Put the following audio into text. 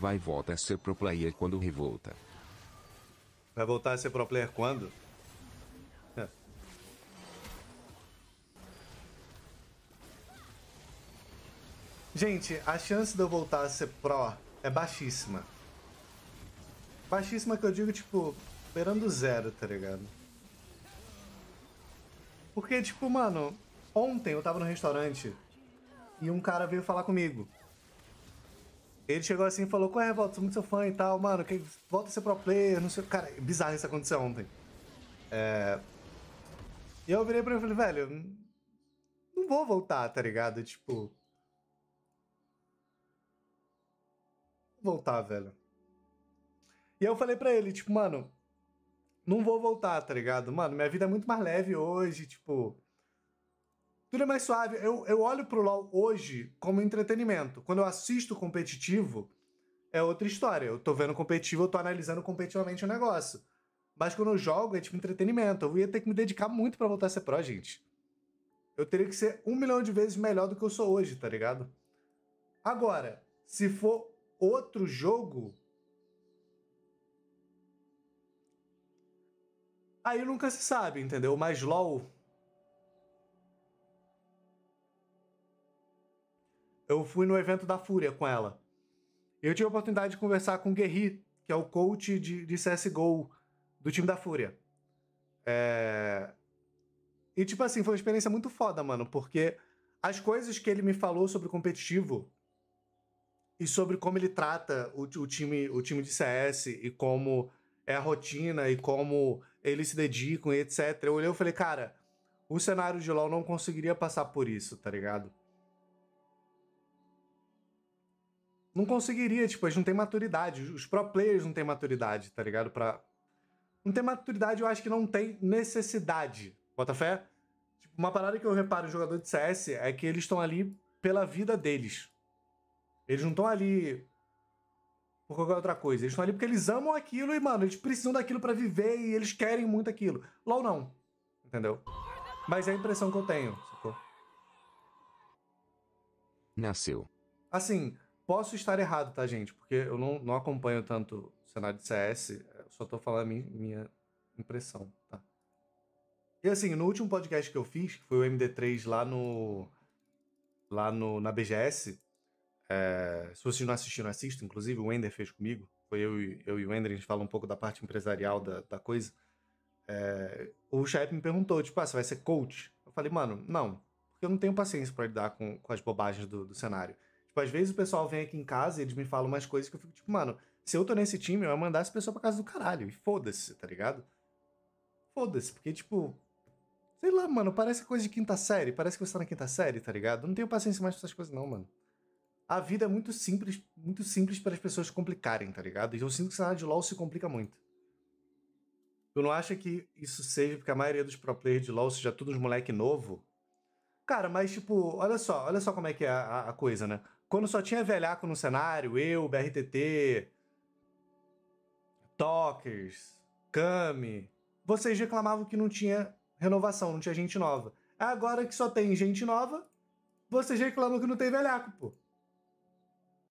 vai voltar a ser pro player quando revolta. Vai voltar a ser pro player quando? É. Gente, a chance de eu voltar a ser pro é baixíssima. Baixíssima que eu digo, tipo, esperando zero, tá ligado? Porque, tipo, mano, ontem eu tava no restaurante e um cara veio falar comigo. Ele chegou assim e falou, qual é, Volta, sou muito seu fã e tal, mano, que... volta a ser pro player, não sei... Cara, é bizarro isso acontecer ontem. É... E eu virei pra ele e falei, velho, não vou voltar, tá ligado? Tipo... Voltar, velho. E eu falei pra ele, tipo, mano, não vou voltar, tá ligado? Mano, minha vida é muito mais leve hoje, tipo... Tudo é mais suave. Eu, eu olho pro LoL hoje como entretenimento. Quando eu assisto competitivo, é outra história. Eu tô vendo competitivo, eu tô analisando competitivamente o negócio. Mas quando eu jogo, é tipo entretenimento. Eu ia ter que me dedicar muito para voltar a ser pro. gente. Eu teria que ser um milhão de vezes melhor do que eu sou hoje, tá ligado? Agora, se for outro jogo. Aí nunca se sabe, entendeu? Mas LOL eu fui no evento da Fúria com ela. Eu tive a oportunidade de conversar com o Guerri, que é o coach de, de CSGO do time da Fúria. É... E, tipo assim, foi uma experiência muito foda, mano, porque as coisas que ele me falou sobre competitivo e sobre como ele trata o, o, time, o time de CS e como é a rotina e como eles se dedicam e etc. Eu olhei e falei, cara, o cenário de LoL não conseguiria passar por isso, tá ligado? não conseguiria, tipo, eles não têm maturidade. Os pro players não têm maturidade, tá ligado? Pra... Não tem maturidade, eu acho que não tem necessidade. Bota fé? Tipo, uma parada que eu reparo em jogador de CS é que eles estão ali pela vida deles. Eles não estão ali por qualquer outra coisa. Eles estão ali porque eles amam aquilo e, mano, eles precisam daquilo para viver e eles querem muito aquilo. LOL não. Entendeu? Mas é a impressão que eu tenho, sacou? Nasceu. Assim, Posso estar errado, tá, gente? Porque eu não, não acompanho tanto o cenário de CS, só tô falando a minha, minha impressão, tá? E assim, no último podcast que eu fiz, que foi o MD3 lá no. lá no, na BGS, é, se vocês não assistiram, assistam. Inclusive, o Ender fez comigo. Foi eu, e, eu e o Ender, a gente fala um pouco da parte empresarial da, da coisa. É, o chefe me perguntou, tipo, ah, você vai ser coach? Eu falei, mano, não, porque eu não tenho paciência para lidar com, com as bobagens do, do cenário. Tipo, às vezes o pessoal vem aqui em casa e eles me falam umas coisas que eu fico tipo, mano, se eu tô nesse time, eu ia mandar essa pessoa pra casa do caralho. E foda-se, tá ligado? Foda-se, porque, tipo. Sei lá, mano, parece coisa de quinta série. Parece que você tá na quinta série, tá ligado? não tenho paciência mais pra essas coisas, não, mano. A vida é muito simples, muito simples para as pessoas complicarem, tá ligado? E eu sinto que o cenário de LoL se complica muito. Tu não acha que isso seja porque a maioria dos pro players de LoL seja tudo uns moleque novo? Cara, mas tipo, olha só, olha só como é que é a, a coisa, né? Quando só tinha velhaco no cenário, eu, BRTT, Talkers, Kami, vocês reclamavam que não tinha renovação, não tinha gente nova. É agora que só tem gente nova, vocês reclamam que não tem velhaco, pô.